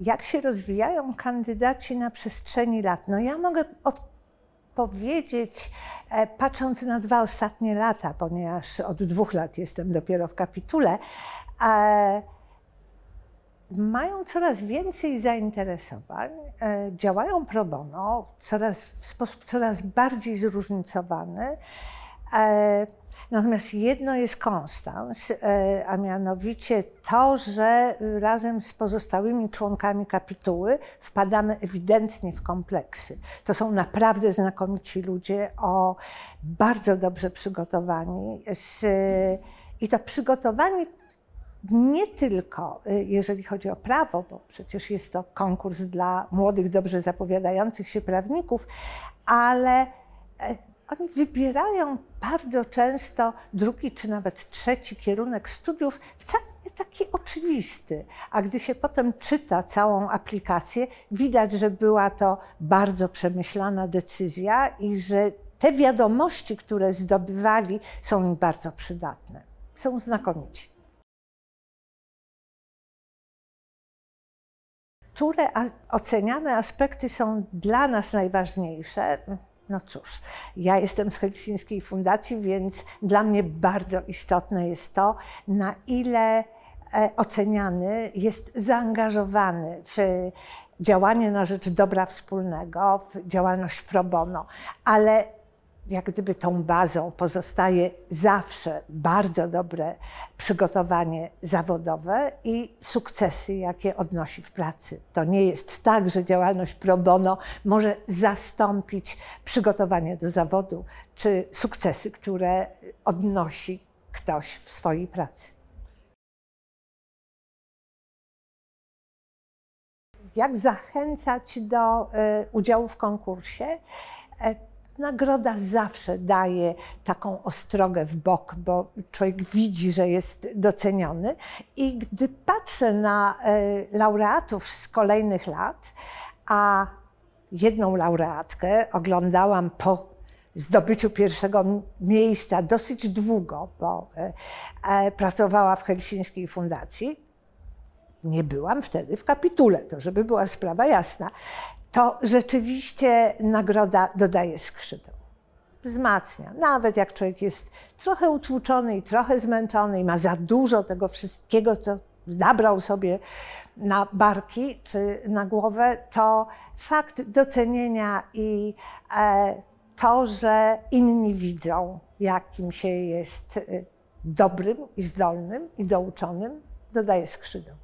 Jak się rozwijają kandydaci na przestrzeni lat? No ja mogę odpowiedzieć, e, patrząc na dwa ostatnie lata, ponieważ od dwóch lat jestem dopiero w kapitule, mają coraz więcej zainteresowań, e, działają pro bono, coraz, w sposób coraz bardziej zróżnicowany. E, Natomiast jedno jest konstans, e, a mianowicie to, że razem z pozostałymi członkami kapituły wpadamy ewidentnie w kompleksy. To są naprawdę znakomici ludzie, o bardzo dobrze przygotowani. Z, I to przygotowanie nie tylko e, jeżeli chodzi o prawo, bo przecież jest to konkurs dla młodych, dobrze zapowiadających się prawników, ale e, oni wybierają bardzo często drugi czy nawet trzeci kierunek studiów wcale nie taki oczywisty. A gdy się potem czyta całą aplikację, widać, że była to bardzo przemyślana decyzja i że te wiadomości, które zdobywali, są im bardzo przydatne. Są znakomici. Które oceniane aspekty są dla nas najważniejsze? No cóż, ja jestem z Helsińskiej Fundacji, więc dla mnie bardzo istotne jest to, na ile e, oceniany jest zaangażowany w działanie na rzecz dobra wspólnego, w działalność pro bono, ale jak gdyby tą bazą pozostaje zawsze bardzo dobre przygotowanie zawodowe i sukcesy, jakie odnosi w pracy. To nie jest tak, że działalność pro bono może zastąpić przygotowanie do zawodu czy sukcesy, które odnosi ktoś w swojej pracy. Jak zachęcać do y, udziału w konkursie? E, Nagroda zawsze daje taką ostrogę w bok, bo człowiek widzi, że jest doceniony. I gdy patrzę na e, laureatów z kolejnych lat, a jedną laureatkę oglądałam po zdobyciu pierwszego miejsca dosyć długo, bo e, e, pracowała w Helsińskiej Fundacji. Nie byłam wtedy w kapitule, to żeby była sprawa jasna to rzeczywiście nagroda dodaje skrzydeł. Wzmacnia. Nawet jak człowiek jest trochę utłuczony i trochę zmęczony i ma za dużo tego wszystkiego, co zabrał sobie na barki czy na głowę, to fakt docenienia i e, to, że inni widzą, jakim się jest e, dobrym i zdolnym i douczonym, dodaje skrzydeł.